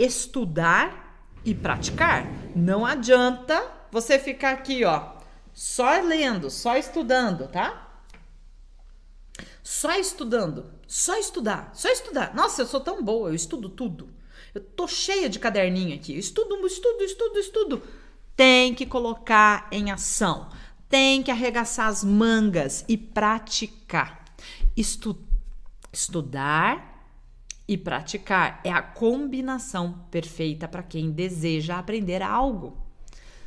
estudar e praticar. Não adianta você ficar aqui, ó, só lendo, só estudando, tá? Só estudando, só estudar, só estudar. Nossa, eu sou tão boa, eu estudo tudo. Eu tô cheia de caderninho aqui. Eu estudo, estudo, estudo, estudo. Tem que colocar em ação. Tem que arregaçar as mangas e praticar. Estu estudar e praticar é a combinação perfeita para quem deseja aprender algo.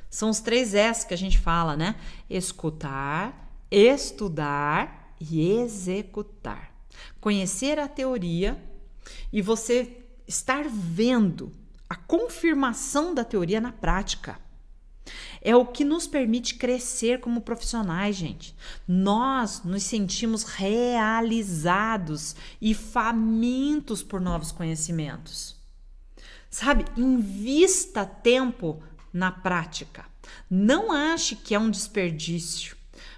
São os três S que a gente fala, né? Escutar, estudar e executar. Conhecer a teoria e você estar vendo a confirmação da teoria na prática. É o que nos permite crescer como profissionais, gente. Nós nos sentimos realizados e famintos por novos conhecimentos. Sabe, invista tempo na prática. Não ache que é um desperdício.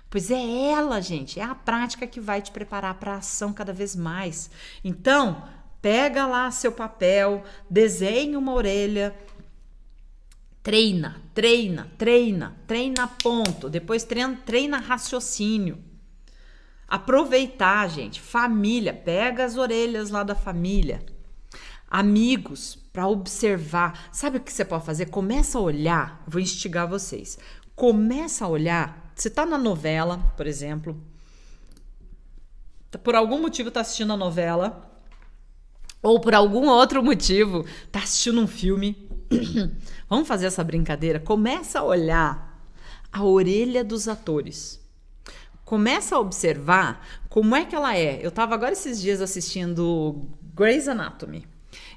Pois é ela, gente, é a prática que vai te preparar para a ação cada vez mais. Então, pega lá seu papel, desenhe uma orelha, Treina, treina, treina, treina ponto. Depois treina, treina raciocínio. Aproveitar, gente. Família, pega as orelhas lá da família. Amigos, para observar. Sabe o que você pode fazer? Começa a olhar. Vou instigar vocês. Começa a olhar. Você está na novela, por exemplo. Tá, por algum motivo está assistindo a novela. Ou por algum outro motivo, está assistindo um filme Vamos fazer essa brincadeira? Começa a olhar a orelha dos atores. Começa a observar como é que ela é. Eu estava agora esses dias assistindo Grey's Anatomy.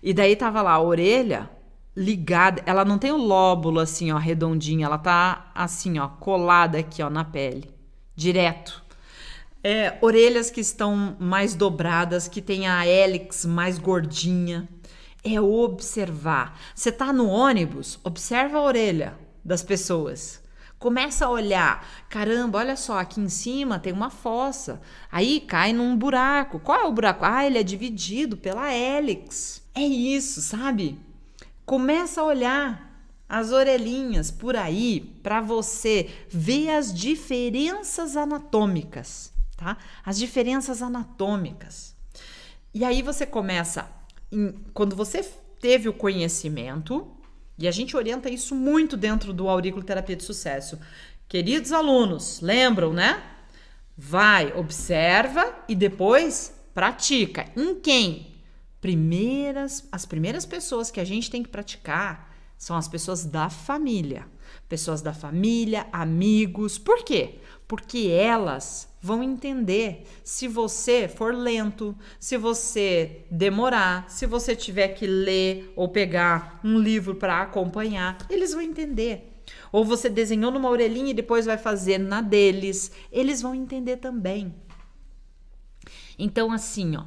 E daí tava lá a orelha ligada, ela não tem o lóbulo assim, ó, redondinho, ela tá assim, ó, colada aqui, ó, na pele, direto. É, orelhas que estão mais dobradas, que tem a hélix mais gordinha é observar. Você está no ônibus, observa a orelha das pessoas. Começa a olhar, caramba, olha só, aqui em cima tem uma fossa. Aí cai num buraco. Qual é o buraco? Ah, ele é dividido pela hélix. É isso, sabe? Começa a olhar as orelhinhas por aí para você ver as diferenças anatômicas, tá? As diferenças anatômicas. E aí você começa em, quando você teve o conhecimento, e a gente orienta isso muito dentro do Auriculoterapia de Sucesso. Queridos alunos, lembram, né? Vai, observa e depois pratica. Em quem? Primeiras, as primeiras pessoas que a gente tem que praticar são as pessoas da família. Pessoas da família, amigos. Por quê? Porque elas vão entender se você for lento, se você demorar, se você tiver que ler ou pegar um livro para acompanhar, eles vão entender. Ou você desenhou numa orelhinha e depois vai fazer na deles, eles vão entender também. Então assim, ó,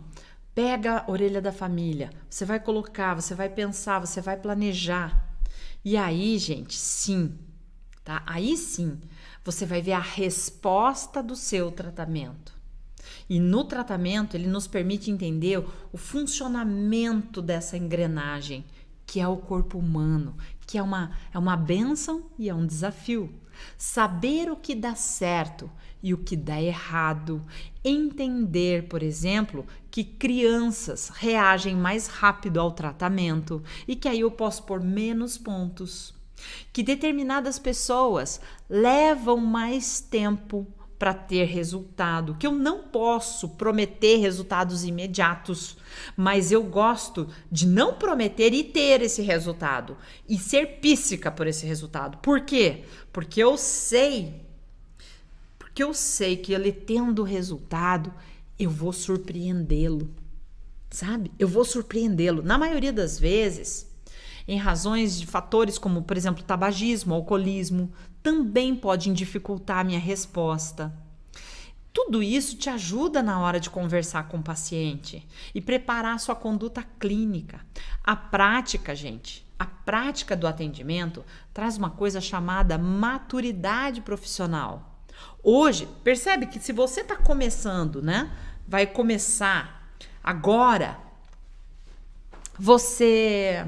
pega a orelha da família, você vai colocar, você vai pensar, você vai planejar e aí, gente, sim, tá? Aí sim, você vai ver a resposta do seu tratamento. E no tratamento, ele nos permite entender o funcionamento dessa engrenagem que é o corpo humano, que é uma, é uma benção e é um desafio. Saber o que dá certo e o que dá errado. Entender, por exemplo, que crianças reagem mais rápido ao tratamento e que aí eu posso pôr menos pontos. Que determinadas pessoas levam mais tempo para ter resultado, que eu não posso prometer resultados imediatos, mas eu gosto de não prometer e ter esse resultado e ser píssica por esse resultado. Por quê? Porque eu sei, porque eu sei que ele tendo resultado, eu vou surpreendê-lo. Sabe? Eu vou surpreendê-lo. Na maioria das vezes, em razões de fatores como, por exemplo, tabagismo, alcoolismo, também podem dificultar a minha resposta. Tudo isso te ajuda na hora de conversar com o paciente e preparar sua conduta clínica. A prática, gente, a prática do atendimento traz uma coisa chamada maturidade profissional. Hoje, percebe que se você está começando, né? Vai começar agora, você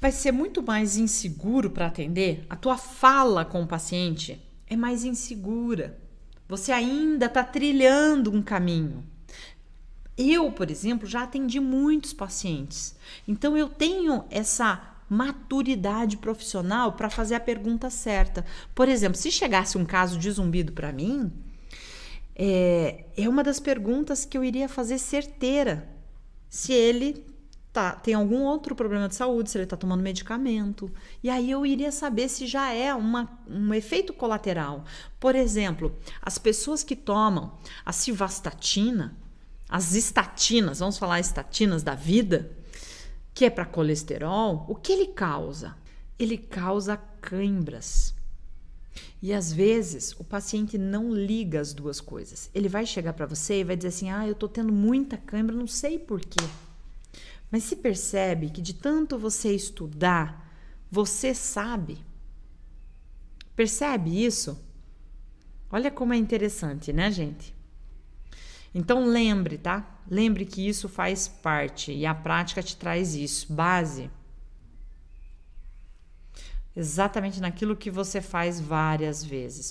vai ser muito mais inseguro para atender, a tua fala com o paciente é mais insegura. Você ainda está trilhando um caminho. Eu, por exemplo, já atendi muitos pacientes. Então eu tenho essa maturidade profissional para fazer a pergunta certa. Por exemplo, se chegasse um caso de zumbido para mim, é, é uma das perguntas que eu iria fazer certeira se ele tá, tem algum outro problema de saúde, se ele está tomando medicamento. E aí eu iria saber se já é uma, um efeito colateral. Por exemplo, as pessoas que tomam a civastatina, as estatinas, vamos falar estatinas da vida, que é para colesterol, o que ele causa? Ele causa cãibras. E às vezes o paciente não liga as duas coisas. Ele vai chegar para você e vai dizer assim: "Ah, eu estou tendo muita cãibra, não sei por quê". Mas se percebe que de tanto você estudar, você sabe. Percebe isso? Olha como é interessante, né, gente? Então lembre, tá? Lembre que isso faz parte e a prática te traz isso, base. Exatamente naquilo que você faz várias vezes.